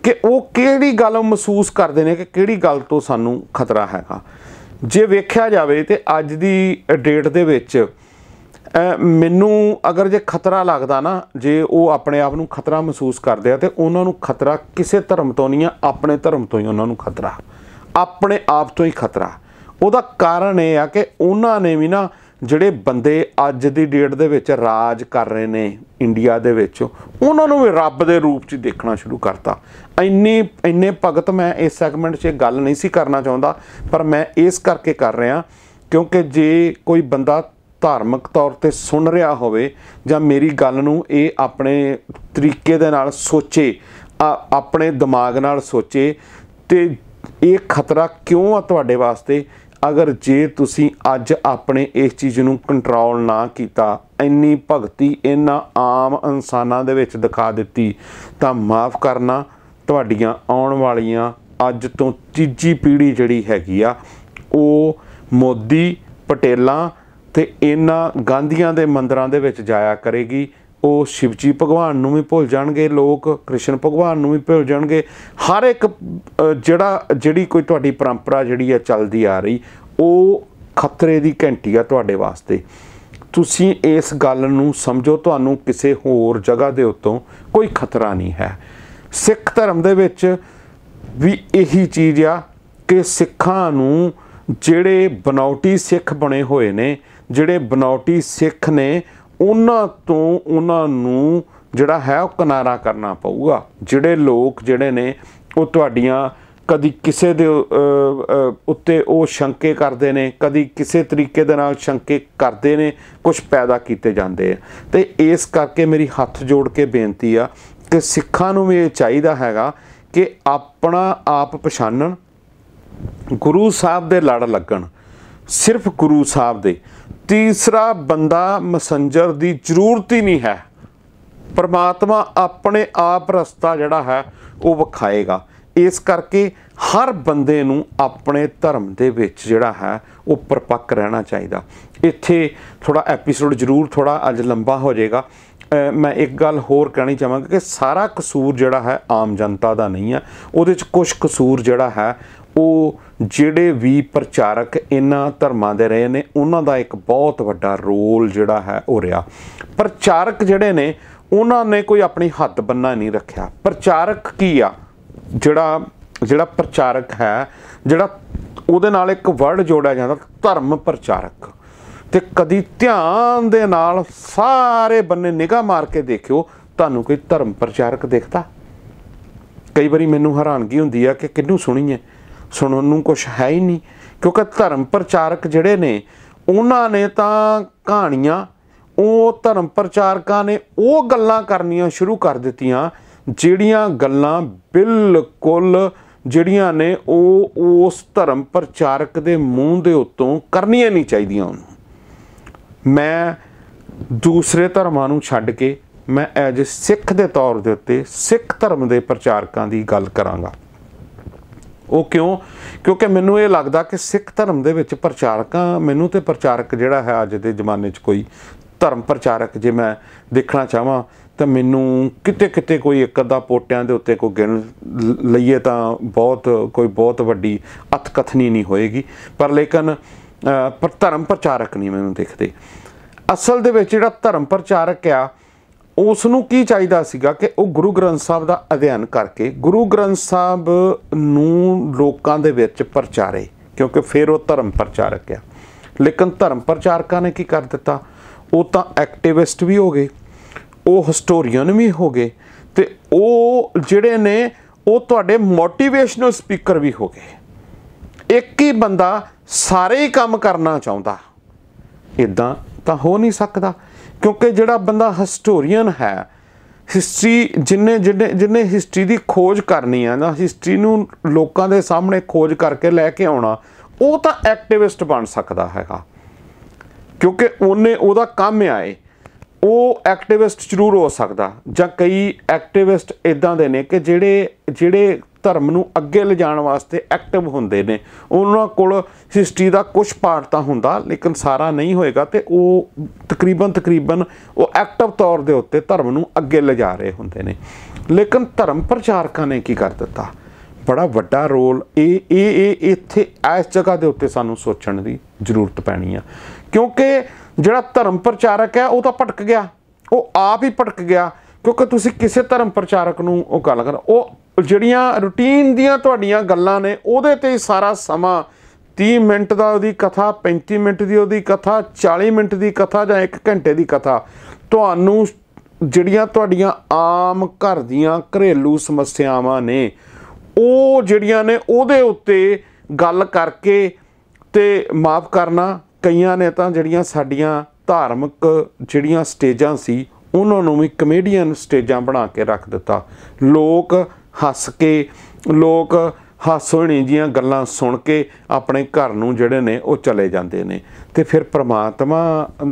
ਕਿ ਉਹ ਕਿਹੜੀ ਗੱਲ ਮਹਿਸੂਸ ਕਰਦੇ ਨੇ ਕਿ ਕਿਹੜੀ ਗੱਲ ਤੋਂ ਸਾਨੂੰ ਖਤਰਾ ਹੈਗਾ ਜੇ ਵੇਖਿਆ ਜਾਵੇ ਤੇ ਅੱਜ ਦੀ ਡੇਟ ਦੇ ਵਿੱਚ ਮੈਨੂੰ ਅਗਰ ਜੇ ਖਤਰਾ ਲੱਗਦਾ ਨਾ ਜੇ ਉਹ ਆਪਣੇ ਆਪ ਨੂੰ ਖਤਰਾ ਮਹਿਸੂਸ ਕਰਦੇ ਆ ਤੇ ਉਹਨਾਂ ਨੂੰ ਖਤਰਾ ਕਿਸੇ ਧਰਮ ਤੋਂ ਨਹੀਂ ਆ ਆਪਣੇ ਧਰਮ ਤੋਂ ਹੀ ਉਹਨਾਂ ਨੂੰ ਖਤਰਾ ਆਪਣੇ ਆਪ ਤੋਂ ਹੀ ਖਤਰਾ ਉਹਦਾ ਕਾਰਨ ਇਹ ਆ ਕਿ ਉਹਨਾਂ ਨੇ ਵੀ ਨਾ ਜਿਹੜੇ ਬੰਦੇ ਅੱਜ ਦੀ ਡੇਟ ਦੇ ਵਿੱਚ ਰਾਜ ਕਰ ਰਹੇ ਨੇ ਇੰਡੀਆ ਦੇ ਵਿੱਚ ਉਹਨਾਂ ਨੂੰ ਵੀ ਰੱਬ ਦੇ ਰੂਪ 'ਚ ਦੇਖਣਾ ਸ਼ੁਰੂ ਕਰਤਾ ਇੰਨੇ ਇੰਨੇ ਭਗਤ ਮੈਂ ਇਸ ਸੈਗਮੈਂਟ 'ਚ ਗੱਲ ਨਹੀਂ ਸੀ ਕਰਨਾ ਚਾਹੁੰਦਾ ਪਰ ਮੈਂ ਇਸ ਕਰਕੇ ਕਰ ਰਿਹਾ ਕਿਉਂਕਿ ਜੇ ਕੋਈ ਬੰਦਾ ਧਾਰਮਿਕ ਤੌਰ ਤੇ ਸੁਣ ਰਿਹਾ ਹੋਵੇ ਜਾਂ ਮੇਰੀ ਗੱਲ ਨੂੰ ਇਹ ਆਪਣੇ ਤਰੀਕੇ ਦੇ ਨਾਲ ਸੋਚੇ ਆਪਣੇ ਦਿਮਾਗ ਨਾਲ ਸੋਚੇ ਤੇ ਇਹ ਖਤਰਾ ਕਿਉਂ ਆ ਤੁਹਾਡੇ ਵਾਸਤੇ ਅਗਰ ਜੇ ਤੁਸੀਂ ਅੱਜ ਆਪਣੇ ਇਸ ਚੀਜ਼ ਨੂੰ ਕੰਟਰੋਲ ਨਾ ਕੀਤਾ ਇੰਨੀ ਭਗਤੀ ਇਹਨਾਂ ਆਮ ਇਨਸਾਨਾਂ ਦੇ ਵਿੱਚ ਦਿਖਾ ਦਿੱਤੀ ਤਾਂ ਮਾਫ ਕਰਨਾ ਤੁਹਾਡੀਆਂ ਆਉਣ ਵਾਲੀਆਂ ਅੱਜ ਤੋਂ ਤੀਜੀ ਪੀੜ੍ਹੀ ਜਿਹੜੀ ਹੈਗੀ ਆ ਉਹ ਮੋਦੀ ਪਟੇਲਾਂ ਤੇ ਇਹਨਾਂ ਗਾਂਧੀਆਂ ਦੇ ਮੰਦਰਾਂ ਦੇ ਵਿੱਚ ਜਾਇਆ ਕਰੇਗੀ ਉਹ ਸ਼ਿਵਜੀ ਭਗਵਾਨ ਨੂੰ ਵੀ ਭੁੱਲ ਜਾਣਗੇ ਲੋਕ ਕ੍ਰਿਸ਼ਨ ਭਗਵਾਨ ਨੂੰ ਵੀ ਭੁੱਲ ਜਾਣਗੇ ਹਰ ਇੱਕ ਜਿਹੜਾ ਜਿਹੜੀ ਕੋਈ ਤੁਹਾਡੀ ਪਰੰਪਰਾ ਜਿਹੜੀ ਹੈ ਚੱਲਦੀ ਆ ਰਹੀ ਉਹ ਖਤਰੇ ਦੀ ਘੰਟੀ ਆ ਤੁਹਾਡੇ ਵਾਸਤੇ ਤੁਸੀਂ ਇਸ ਗੱਲ ਨੂੰ ਸਮਝੋ ਤੁਹਾਨੂੰ ਕਿਸੇ ਹੋਰ ਜਗ੍ਹਾ ਦੇ ਉੱਤੋਂ ਕੋਈ ਖਤਰਾ ਨਹੀਂ ਹੈ ਸਿੱਖ ਧਰਮ ਦੇ ਵਿੱਚ ਵੀ ਇਹੀ ਚੀਜ਼ ਆ ਕਿ ਸਿੱਖਾਂ ਨੂੰ ਜਿਹੜੇ ਬਨੌਟੀ ਸਿੱਖ ਬਣੇ ਹੋਏ ਨੇ ਜਿਹੜੇ ਬਨੌਟੀ ਸਿੱਖ ਨੇ ਉਹਨਾਂ ਤੋਂ ਉਹਨਾਂ ਨੂੰ ਜਿਹੜਾ ਹੈ ਉਹ ਕਿਨਾਰਾ ਕਰਨਾ ਪਊਗਾ ਜਿਹੜੇ ਲੋਕ ਜਿਹੜੇ ਨੇ ਉਹ ਤੁਹਾਡੀਆਂ ਕਦੀ ਕਿਸੇ ਦੇ ਉੱਤੇ ਉਹ ਸ਼ੰਕੇ ਕਰਦੇ ਨੇ ਕਦੀ ਕਿਸੇ ਤਰੀਕੇ ਦੇ ਨਾਲ ਸ਼ੰਕੇ ਕਰਦੇ ਨੇ ਕੁਝ ਪੈਦਾ ਕੀਤੇ ਜਾਂਦੇ ਆ ਤੇ ਇਸ ਕਰਕੇ ਮੇਰੀ ਹੱਥ ਜੋੜ ਕੇ ਬੇਨਤੀ ਆ ਕਿ ਸਿੱਖਾਂ ਨੂੰ ਵੀ ਇਹ ਚਾਹੀਦਾ ਹੈਗਾ ਕਿ ਆਪਣਾ ਆਪ ਪਛਾਣਨ ਗੁਰੂ ਸਾਹਿਬ ਦੇ ਲੜ ਲੱਗਣ ਸਿਰਫ ਗੁਰੂ ਸਾਹਿਬ ਦੇ ਤੀਸਰਾ ਬੰਦਾ ਮੈਸੰਜਰ ਦੀ ਜ਼ਰੂਰਤ ਹੀ ਨਹੀਂ ਹੈ ਪਰਮਾਤਮਾ ਆਪਣੇ ਆਪ ਰਸਤਾ ਜਿਹੜਾ ਹੈ ਉਹ ਵਿਖਾਏਗਾ ਇਸ ਕਰਕੇ ਹਰ ਬੰਦੇ ਨੂੰ ਆਪਣੇ ਧਰਮ ਦੇ ਵਿੱਚ ਜਿਹੜਾ ਹੈ ਉਹ ਪਰਪੱਕ ਰਹਿਣਾ ਚਾਹੀਦਾ ਇੱਥੇ ਥੋੜਾ ਐਪੀਸੋਡ ਜ਼ਰੂਰ ਥੋੜਾ ਅੱਜ ਲੰਬਾ ਹੋ ਜਾਏਗਾ ਮੈਂ ਇੱਕ ਗੱਲ ਹੋਰ ਕਹਿਣੀ ਚਾਹਾਂਗਾ ਕਿ ਸਾਰਾ ਕਸੂਰ ਜਿਹੜਾ ਹੈ ਆਮ ਜਨਤਾ ਦਾ ਨਹੀਂ ਹੈ ਉਹਦੇ ਵਿੱਚ ਕੁਝ ਕਸੂਰ ਜਿਹੜਾ ਹੈ ਉਹ ਜਿਹੜੇ ਵੀ ਪ੍ਰਚਾਰਕ ਇਹਨਾਂ ਧਰਮਾਂ ਦੇ ਰਹੇ ਨੇ ਉਹਨਾਂ ਦਾ ਇੱਕ ਬਹੁਤ ਵੱਡਾ ਰੋਲ ਜਿਹੜਾ ਹੈ ਉਹ ਰਿਹਾ ਪ੍ਰਚਾਰਕ ਜਿਹੜੇ ਨੇ ਉਹਨਾਂ ਨੇ ਕੋਈ ਆਪਣੀ ਹੱਦ ਬੰਨਾ ਨਹੀਂ ਰੱਖਿਆ ਪ੍ਰਚਾਰਕ ਕੀ ਆ ਜਿਹੜਾ ਜਿਹੜਾ ਪ੍ਰਚਾਰਕ ਹੈ ਜਿਹੜਾ ਉਹਦੇ ਨਾਲ ਇੱਕ ਵਰਡ ਜੋੜਿਆ ਜਾਂਦਾ ਧਰਮ ਪ੍ਰਚਾਰਕ ਤੇ ਕਦੀ ਧਿਆਨ ਦੇ ਨਾਲ ਸਾਰੇ ਬੰਨੇ ਨਿਗਾਹ ਮਾਰ ਕੇ ਦੇਖਿਓ ਤੁਹਾਨੂੰ ਕੋਈ ਧਰਮ ਪ੍ਰਚਾਰਕ ਦਿਖਦਾ ਕਈ ਵਾਰੀ ਮੈਨੂੰ ਹੈਰਾਨਗੀ ਹੁੰਦੀ ਆ ਕਿ ਕਿੰਨੂੰ ਸੁਣੀਏ ਸੁਣਨ ਨੂੰ ਕੁਝ ਹੈ ਹੀ ਨਹੀਂ ਕਿਉਂਕਿ ਧਰਮ ਪ੍ਰਚਾਰਕ ਜਿਹੜੇ ਨੇ ਉਹਨਾਂ ਨੇ ਤਾਂ ਕਹਾਣੀਆਂ ਉਹ ਧਰਮ ਪ੍ਰਚਾਰਕਾਂ ਨੇ ਉਹ ਗੱਲਾਂ ਕਰਨੀਆਂ ਸ਼ੁਰੂ ਕਰ ਦਿੱਤੀਆਂ ਜਿਹੜੀਆਂ ਗੱਲਾਂ ਬਿਲਕੁਲ ਜਿਹੜੀਆਂ ਨੇ ਉਹ ਉਸ ਧਰਮ ਪ੍ਰਚਾਰਕ ਦੇ ਮੂੰਹ ਦੇ ਉੱਤੋਂ ਕਰਨੀਆਂ ਨਹੀਂ ਚਾਹੀਦੀਆਂ ਉਹਨੂੰ ਮੈਂ ਦੂਸਰੇ ਧਰਮਾਂ ਨੂੰ ਛੱਡ ਕੇ ਮੈਂ ਐਜ ਸਿੱਖ ਦੇ ਤੌਰ ਦੇ ਉੱਤੇ ਸਿੱਖ ਧਰਮ ਦੇ ਪ੍ਰਚਾਰਕਾਂ ਦੀ ਗੱਲ ਕਰਾਂਗਾ ਉਹ ਕਿਉਂ ਕਿਉਂਕਿ ਮੈਨੂੰ ਇਹ ਲੱਗਦਾ ਕਿ ਸਿੱਖ ਧਰਮ ਦੇ ਵਿੱਚ ਪ੍ਰਚਾਰਕਾਂ ਮੈਨੂੰ ਤੇ ਪ੍ਰਚਾਰਕ ਜਿਹੜਾ ਹੈ ਅੱਜ ਦੇ ਜ਼ਮਾਨੇ 'ਚ ਕੋਈ ਧਰਮ ਪ੍ਰਚਾਰਕ ਜੇ ਮੈਂ ਦੇਖਣਾ ਚਾਹਾਂ ਤਾਂ ਮੈਨੂੰ ਕਿਤੇ ਕਿਤੇ ਕੋਈ ਇੱਕ ਅੱਧਾ ਪੋਟਿਆਂ ਦੇ ਉੱਤੇ ਕੋਈ ਗਿਣ ਲਈਏ ਤਾਂ ਬਹੁਤ ਕੋਈ ਬਹੁਤ ਵੱਡੀ ਅਤਕਥਨੀ ਨਹੀਂ ਹੋਏਗੀ ਪਰ ਲੇਕਿਨ ਪਰ ਧਰਮ ਪ੍ਰਚਾਰਕ ਨਹੀਂ ਮੈਨੂੰ ਦਿਖਦੇ ਅਸਲ ਦੇ ਵਿੱਚ ਜਿਹੜਾ ਧਰਮ ਪ੍ਰਚਾਰਕ ਆ ਉਸ ਨੂੰ ਕੀ ਚਾਹੀਦਾ ਸੀਗਾ ਕਿ ਉਹ ਗੁਰੂ ਗ੍ਰੰਥ ਸਾਹਿਬ ਦਾ ਅਧਿਐਨ ਕਰਕੇ ਗੁਰੂ ਗ੍ਰੰਥ ਸਾਹਿਬ ਨੂੰ ਲੋਕਾਂ ਦੇ ਵਿੱਚ ਪ੍ਰਚਾਰੇ ਕਿਉਂਕਿ ਫਿਰ ਉਹ ਧਰਮ ਪ੍ਰਚਾਰਕ ਆ ਲੇਕਿਨ ਧਰਮ ਪ੍ਰਚਾਰਕਾਂ ਨੇ ਕੀ ਕਰ ਦਿੱਤਾ ਉਹ ਤਾਂ ਐਕਟਿਵਿਸਟ ਵੀ ਹੋ ਗਏ ਉਹ ਹਿਸਟੋਰੀਅਨ ਵੀ ਹੋ ਗਏ ਤੇ ਉਹ ਜਿਹੜੇ ਨੇ ਉਹ ਤੁਹਾਡੇ ਮੋਟੀਵੇਸ਼ਨਲ ਸਪੀਕਰ ਵੀ ਹੋ ਗਏ ਇੱਕ ਹੀ ਬੰਦਾ ਸਾਰੇ ਹੀ ਕੰਮ ਕਰਨਾ ਚਾਹੁੰਦਾ ਇਦਾਂ ਤਾਂ ਹੋ ਨਹੀਂ ਸਕਦਾ ਕਿਉਂਕਿ ਜਿਹੜਾ ਬੰਦਾ ਹਿਸਟੋਰੀਅਨ ਹੈ ਹਿਸਟਰੀ ਜਿੰਨੇ ਜਿੰਨੇ ਜਿੰਨੇ ਹਿਸਟਰੀ ਦੀ ਖੋਜ ਕਰਨੀ ਆ ਨਾ ਹਿਸਟਰੀ ਨੂੰ ਲੋਕਾਂ ਦੇ ਸਾਹਮਣੇ ਖੋਜ ਕਰਕੇ ਲੈ ਕੇ ਆਉਣਾ ਉਹ ਤਾਂ ਐਕਟਿਵਿਸਟ ਬਣ ਸਕਦਾ ਹੈਗਾ ਕਿਉਂਕਿ ਉਹਨੇ ਉਹਦਾ ਕੰਮ ਆਏ ਉਹ ਐਕਟਿਵਿਸਟ ਜ਼ਰੂਰ ਹੋ ਸਕਦਾ ਜਾਂ ਕਈ ਐਕਟਿਵਿਸਟ ਇਦਾਂ ਦੇ ਨੇ ਕਿ ਜਿਹੜੇ ਜਿਹੜੇ ਧਰਮ ਨੂੰ ਅੱਗੇ ਲਿਜਾਣ ਵਾਸਤੇ ਐਕਟਿਵ ਹੁੰਦੇ ਨੇ ਉਹਨਾਂ ਕੋਲ ਹਿਸਟਰੀ ਦਾ ਕੁਝ ਪਾਰਟ ਤਾਂ ਹੁੰਦਾ ਲੇਕਿਨ ਸਾਰਾ ਨਹੀਂ ਹੋਏਗਾ ਤੇ ਉਹ ਤਕਰੀਬਨ ਤਕਰੀਬਨ ਉਹ ਐਕਟਿਵ ਤੌਰ ਦੇ ਉੱਤੇ ਧਰਮ ਨੂੰ ਅੱਗੇ ਲਿਜਾ ਰਹੇ ਹੁੰਦੇ ਨੇ ਲੇਕਿਨ ਧਰਮ ਪ੍ਰਚਾਰਕਾਂ ਨੇ ਕੀ ਕਰ ਦਿੱਤਾ ਬੜਾ ਵੱਡਾ ਰੋਲ ਇਹ ਇਹ ਇਹ ਇੱਥੇ ਇਸ ਜਗ੍ਹਾ ਦੇ ਉੱਤੇ ਸਾਨੂੰ ਸੋਚਣ ਦੀ ਜ਼ਰੂਰਤ ਪੈਣੀ ਆ ਕਿਉਂਕਿ ਜਿਹੜਾ ਧਰਮ ਪ੍ਰਚਾਰਕ ਹੈ ਉਹ ਤਾਂ ਭਟਕ ਗਿਆ ਉਹ ਆਪ ਹੀ ਭਟਕ ਗਿਆ ਕਿਉਂਕਿ ਤੁਸੀਂ ਕਿਸੇ ਧਰਮ ਪ੍ਰਚਾਰਕ ਨੂੰ ਉਹ ਗੱਲ ਕਰ ਉਹ ਜਿਹੜੀਆਂ ਰੁਟੀਨ ਦੀਆਂ ਤੁਹਾਡੀਆਂ ਗੱਲਾਂ ਨੇ ਉਹਦੇ ਤੇ ਸਾਰਾ ਸਮਾਂ 30 ਮਿੰਟ ਦਾ ਉਹਦੀ ਕਥਾ 35 ਮਿੰਟ ਦੀ ਉਹਦੀ ਕਥਾ 40 ਮਿੰਟ ਦੀ ਕਥਾ ਜਾਂ 1 ਘੰਟੇ ਦੀ ਕਥਾ ਤੁਹਾਨੂੰ ਜਿਹੜੀਆਂ ਤੁਹਾਡੀਆਂ ਆਮ ਘਰ ਦੀਆਂ ਘਰੇਲੂ ਸਮੱਸਿਆਵਾਂ ਨੇ ਉਹ ਜਿਹੜੀਆਂ ਨੇ ਉਹਦੇ ਉੱਤੇ ਗੱਲ ਕਰਕੇ ਤੇ ਮਾਫ ਕਰਨਾ ਕਈਆਂ ਨੇ ਤਾਂ ਜਿਹੜੀਆਂ ਸਾਡੀਆਂ ਧਾਰਮਿਕ ਜਿਹੜੀਆਂ ਸਟੇਜਾਂ ਸੀ ਉਹਨਾਂ ਨੂੰ ਵੀ ਕਮੇਡੀਅਨ ਸਟੇਜਾਂ ਬਣਾ ਕੇ ਰੱਖ ਦਿੱਤਾ ਲੋਕ ਹੱਸ ਕੇ ਲੋਕ ਹਾਸੋਣੀ ਜੀਆਂ ਗੱਲਾਂ ਸੁਣ ਕੇ ਆਪਣੇ ਘਰ ਨੂੰ ਜਿਹੜੇ ਨੇ ਉਹ ਚਲੇ ਜਾਂਦੇ ਨੇ ਤੇ ਫਿਰ ਪ੍ਰਮਾਤਮਾ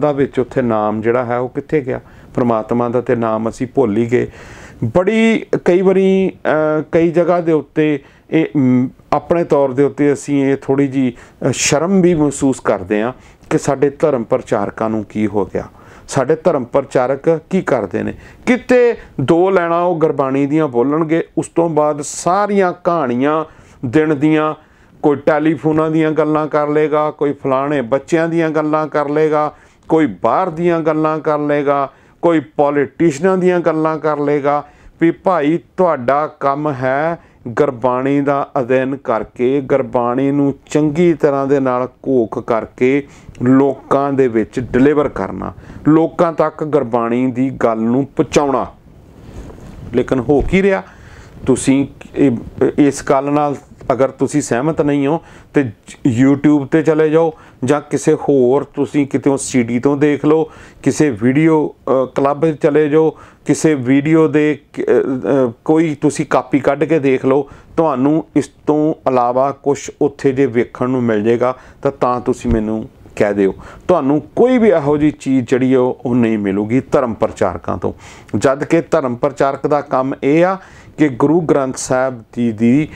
ਦਾ ਵਿੱਚ ਉੱਥੇ ਨਾਮ ਜਿਹੜਾ ਹੈ ਉਹ ਕਿੱਥੇ ਗਿਆ ਪ੍ਰਮਾਤਮਾ ਦਾ ਤੇ ਨਾਮ ਅਸੀਂ ਭੁੱਲ ਹੀ ਗਏ ਬੜੀ ਕਈ ਵਾਰੀ ਕਈ ਜਗ੍ਹਾ ਦੇ ਉੱਤੇ ਇਹ ਆਪਣੇ ਤੌਰ ਦੇ ਉੱਤੇ ਅਸੀਂ ਇਹ ਥੋੜੀ ਜੀ ਸ਼ਰਮ ਵੀ ਮਹਿਸੂਸ ਕਰਦੇ ਆ ਕਿ ਸਾਡੇ ਧਰਮ ਪ੍ਰਚਾਰਕਾਂ ਨੂੰ ਕੀ ਹੋ ਗਿਆ ਸਾਡੇ ਧਰਮ ਪ੍ਰਚਾਰਕ ਕੀ ਕਰਦੇ ਨੇ ਕਿਤੇ ਦੋ ਲੈਣਾ ਉਹ ਗਰਬਾਣੀ ਦੀਆਂ ਬੋਲਣਗੇ ਉਸ ਤੋਂ ਬਾਅਦ ਸਾਰੀਆਂ ਕਹਾਣੀਆਂ ਦਿਨ ਦੀਆਂ ਕੋਈ ਟੈਲੀਫੋਨਾਂ ਦੀਆਂ ਗੱਲਾਂ ਕਰ ਲੇਗਾ ਕੋਈ ਫਲਾਣੇ ਬੱਚਿਆਂ ਦੀਆਂ ਗੱਲਾਂ ਕਰ ਲੇਗਾ ਕੋਈ ਬਾਹਰ ਦੀਆਂ ਗੱਲਾਂ ਕਰ ਲੇਗਾ ਕੋਈ ਪੋਲੀਟੀਸ਼ੀਅਨਾਂ ਦੀਆਂ ਗੱਲਾਂ ਕਰ ਲੇਗਾ ਵੀ ਭਾਈ ਤੁਹਾਡਾ ਕੰਮ ਹੈ ਗੁਰਬਾਣੀ ਦਾ ਅਧਿਐਨ ਕਰਕੇ ਗੁਰਬਾਣੀ ਨੂੰ ਚੰਗੀ ਤਰ੍ਹਾਂ ਦੇ ਨਾਲ ਘੋਖ ਕਰਕੇ ਲੋਕਾਂ ਦੇ ਵਿੱਚ ਡਿਲੀਵਰ ਕਰਨਾ ਲੋਕਾਂ ਤੱਕ ਗੁਰਬਾਣੀ ਦੀ ਗੱਲ ਨੂੰ ਪਹੁੰਚਾਉਣਾ ਲੇਕਿਨ ਹੋ ਕੀ ਰਿਹਾ ਤੁਸੀਂ ਇਸ ਗੱਲ ਨਾਲ ਅਗਰ ਤੁਸੀਂ ਸਹਿਮਤ ਨਹੀਂ ਹੋ ਤੇ YouTube ਤੇ ਚਲੇ ਜਾਓ ਜਾਂ ਕਿਸੇ ਹੋਰ ਤੁਸੀਂ ਕਿਤੇੋਂ CD ਤੋਂ ਦੇਖ ਲਓ ਕਿਸੇ ਵੀਡੀਓ ਕਲੱਬ ਚਲੇ ਜਾਓ ਕਿਸੇ ਵੀਡੀਓ ਦੇ ਕੋਈ ਤੁਸੀਂ ਕਾਪੀ ਕੱਢ ਕੇ ਦੇਖ ਲਓ ਤੁਹਾਨੂੰ ਇਸ ਤੋਂ ਇਲਾਵਾ ਕੁਝ ਉੱਥੇ ਜੇ ਵੇਖਣ ਨੂੰ ਮਿਲ ਜਾਏਗਾ ਤਾਂ ਤਾਂ ਤੁਸੀਂ ਮੈਨੂੰ ਕਹਿ ਦਿਓ ਤੁਹਾਨੂੰ ਕੋਈ ਵੀ ਇਹੋ ਜੀ ਚੀਜ਼ ਜਿਹੜੀ ਉਹ ਨਹੀਂ ਮਿਲੂਗੀ ਧਰਮ ਪ੍ਰਚਾਰਕਾਂ ਤੋਂ ਜਦ ਕਿ ਧਰਮ ਪ੍ਰਚਾਰਕ ਦਾ ਕੰਮ ਇਹ ਆ ਕਿ ਗੁਰੂ ਗ੍ਰੰਥ ਸਾਹਿਬ ਦੀ ਦੀ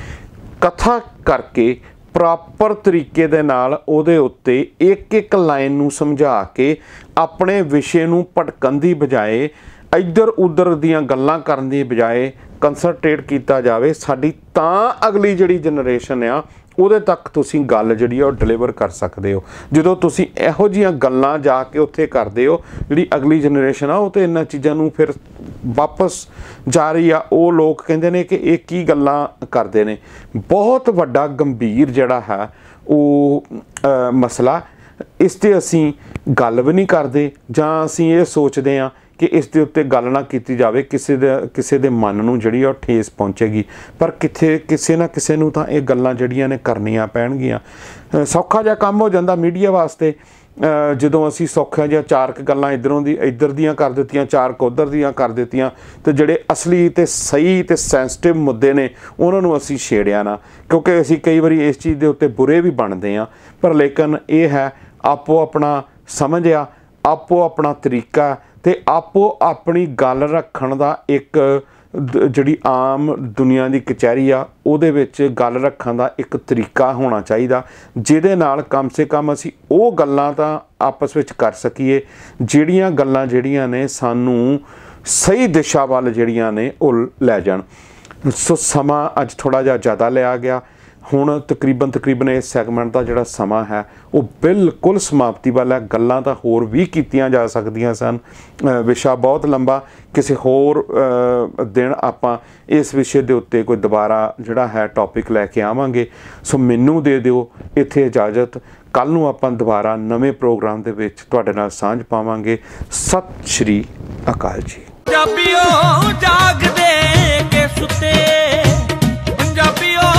ਕਥਾ ਕਰਕੇ ਪ੍ਰੋਪਰ ਤਰੀਕੇ ਦੇ ਨਾਲ ਉਹਦੇ ਉੱਤੇ ਇੱਕ ਇੱਕ ਲਾਈਨ ਨੂੰ ਸਮਝਾ ਕੇ ਆਪਣੇ ਵਿਸ਼ੇ ਨੂੰ ਭਟਕਣ ਦੀ ਬਜਾਏ ਇੱਧਰ ਉੱਧਰ ਦੀਆਂ ਗੱਲਾਂ ਕਰਨ ਦੀ ਬਜਾਏ ਕਨਸੈਂਟਰੇਟ ਕੀਤਾ ਜਾਵੇ ਸਾਡੀ ਤਾਂ ਅਗਲੀ ਜਿਹੜੀ ਜਨਰੇਸ਼ਨ ਆ ਉਹਦੇ ਤੱਕ ਤੁਸੀਂ ਗੱਲ ਜਿਹੜੀ ਆ ਉਹ ਡਿਲੀਵਰ ਕਰ ਸਕਦੇ ਹੋ ਜਦੋਂ ਤੁਸੀਂ ਇਹੋ ਜੀਆਂ ਗੱਲਾਂ ਜਾ ਕੇ ਉੱਥੇ ਕਰਦੇ ਹੋ ਜਿਹੜੀ ਅਗਲੀ ਜਨਰੇਸ਼ਨ ਆ ਉਹ ਤੇ ਇਹਨਾਂ ਚੀਜ਼ਾਂ ਨੂੰ ਫਿਰ ਵਾਪਸ ਜਾ ਰਹੀ ਆ ਉਹ ਲੋਕ ਕਹਿੰਦੇ ਨੇ ਕਿ ਇਹ ਕੀ ਗੱਲਾਂ ਕਰਦੇ ਨੇ ਬਹੁਤ ਵੱਡਾ ਗੰਭੀਰ ਜਿਹੜਾ ਹੈ ਉਹ ਮਸਲਾ ਇਸ ਤੇ ਅਸੀਂ ਗੱਲ ਵੀ ਨਹੀਂ ਕਰਦੇ ਜਾਂ ਅਸੀਂ ਇਹ ਸੋਚਦੇ ਆ ਕਿ ਇਸ ਦੇ ਉੱਤੇ ਗੱਲ ਨਾ ਕੀਤੀ ਜਾਵੇ ਕਿਸੇ ਦੇ ਕਿਸੇ ਦੇ ਮਨ ਨੂੰ ਜਿਹੜੀ ਉਹ ਠੇਸ ਪਹੁੰਚੇਗੀ ਪਰ ਕਿੱਥੇ ਕਿਸੇ ਨਾ ਕਿਸੇ ਨੂੰ ਤਾਂ ਇਹ ਗੱਲਾਂ ਜਿਹੜੀਆਂ ਨੇ ਕਰਨੀਆਂ ਪੈਣਗੀਆਂ ਸੌਖਾ ਜਿਹਾ ਕੰਮ ਹੋ ਜਾਂਦਾ ਮੀਡੀਆ ਵਾਸਤੇ ਜਦੋਂ ਅਸੀਂ ਸੌਖਾ ਜਿਹਾ ਚਾਰ ਕ ਗੱਲਾਂ ਇਧਰੋਂ ਦੀ ਇਧਰ ਦੀਆਂ ਕਰ ਦਿੱਤੀਆਂ ਚਾਰ ਕ ਉਧਰ ਦੀਆਂ ਕਰ ਦਿੱਤੀਆਂ ਤੇ ਜਿਹੜੇ ਅਸਲੀ ਤੇ ਸਹੀ ਤੇ ਸੈਂਸਿਟਿਵ ਮੁੱਦੇ ਨੇ ਉਹਨਾਂ ਨੂੰ ਅਸੀਂ ਛੇੜਿਆ ਨਾ ਕਿਉਂਕਿ ਅਸੀਂ ਕਈ ਵਾਰੀ ਇਸ ਚੀਜ਼ ਦੇ ਉੱਤੇ ਬੁਰੇ ਵੀ ਬਣਦੇ ਆ ਪਰ ਲੇਕਿਨ ਇਹ ਹੈ ਆਪੋ ਆਪਣਾ ਸਮਝਿਆ ਆਪੋ ਆਪਣਾ ਤਰੀਕਾ ਤੇ ਆਪੋ ਆਪਣੀ ਗੱਲ ਰੱਖਣ ਦਾ ਇੱਕ ਜਿਹੜੀ ਆਮ ਦੁਨੀਆ ਦੀ ਕਚਹਿਰੀ ਆ ਉਹਦੇ ਵਿੱਚ ਗੱਲ ਰੱਖਣ ਦਾ ਇੱਕ ਤਰੀਕਾ ਹੋਣਾ ਚਾਹੀਦਾ ਜਿਹਦੇ ਨਾਲ ਕਮ ਸੇ ਕਮ ਅਸੀਂ ਉਹ ਗੱਲਾਂ ਤਾਂ ਆਪਸ ਵਿੱਚ ਕਰ ਸਕੀਏ ਜਿਹੜੀਆਂ ਗੱਲਾਂ ਜਿਹੜੀਆਂ ਨੇ ਸਾਨੂੰ ਸਹੀ ਦਿਸ਼ਾ ਵੱਲ ਜਿਹੜੀਆਂ ਨੇ ਉਹ ਲੈ ਜਾਣ ਸੋ ਸਮਾਂ ਅੱਜ ਥੋੜਾ ਜਿਹਾ ਜ਼ਿਆਦਾ ਲਿਆ ਗਿਆ ਹੁਣ ਤਕਰੀਬਨ ਤਕਰੀਬਨ ਇਸ ਸੈਗਮੈਂਟ ਦਾ ਜਿਹੜਾ ਸਮਾਂ ਹੈ ਉਹ ਬਿਲਕੁਲ ਸਮਾਪਤੀ ਵਾਲਾ ਹੈ ਗੱਲਾਂ ਤਾਂ ਹੋਰ ਵੀ ਕੀਤੀਆਂ ਜਾ ਸਕਦੀਆਂ ਸਨ ਵਿਸ਼ਾ ਬਹੁਤ ਲੰਬਾ ਕਿਸੇ ਹੋਰ ਦਿਨ ਆਪਾਂ ਇਸ ਵਿਸ਼ੇ ਦੇ ਉੱਤੇ ਕੋਈ ਦੁਬਾਰਾ ਜਿਹੜਾ ਹੈ ਟੌਪਿਕ ਲੈ ਕੇ ਆਵਾਂਗੇ ਸੋ ਮੈਨੂੰ ਦੇ ਦਿਓ ਇੱਥੇ ਇਜਾਜ਼ਤ ਕੱਲ ਨੂੰ ਆਪਾਂ ਦੁਬਾਰਾ ਨਵੇਂ ਪ੍ਰੋਗਰਾਮ ਦੇ ਵਿੱਚ ਤੁਹਾਡੇ ਨਾਲ ਸਾਂਝ ਪਾਵਾਂਗੇ ਸਤਿ ਸ਼੍ਰੀ ਅਕਾਲ ਜੀ ਪੰਜਾਬੀਓ ਜਾਗਦੇ ਕੇ ਸੁੱਤੇ ਪੰਜਾਬੀਓ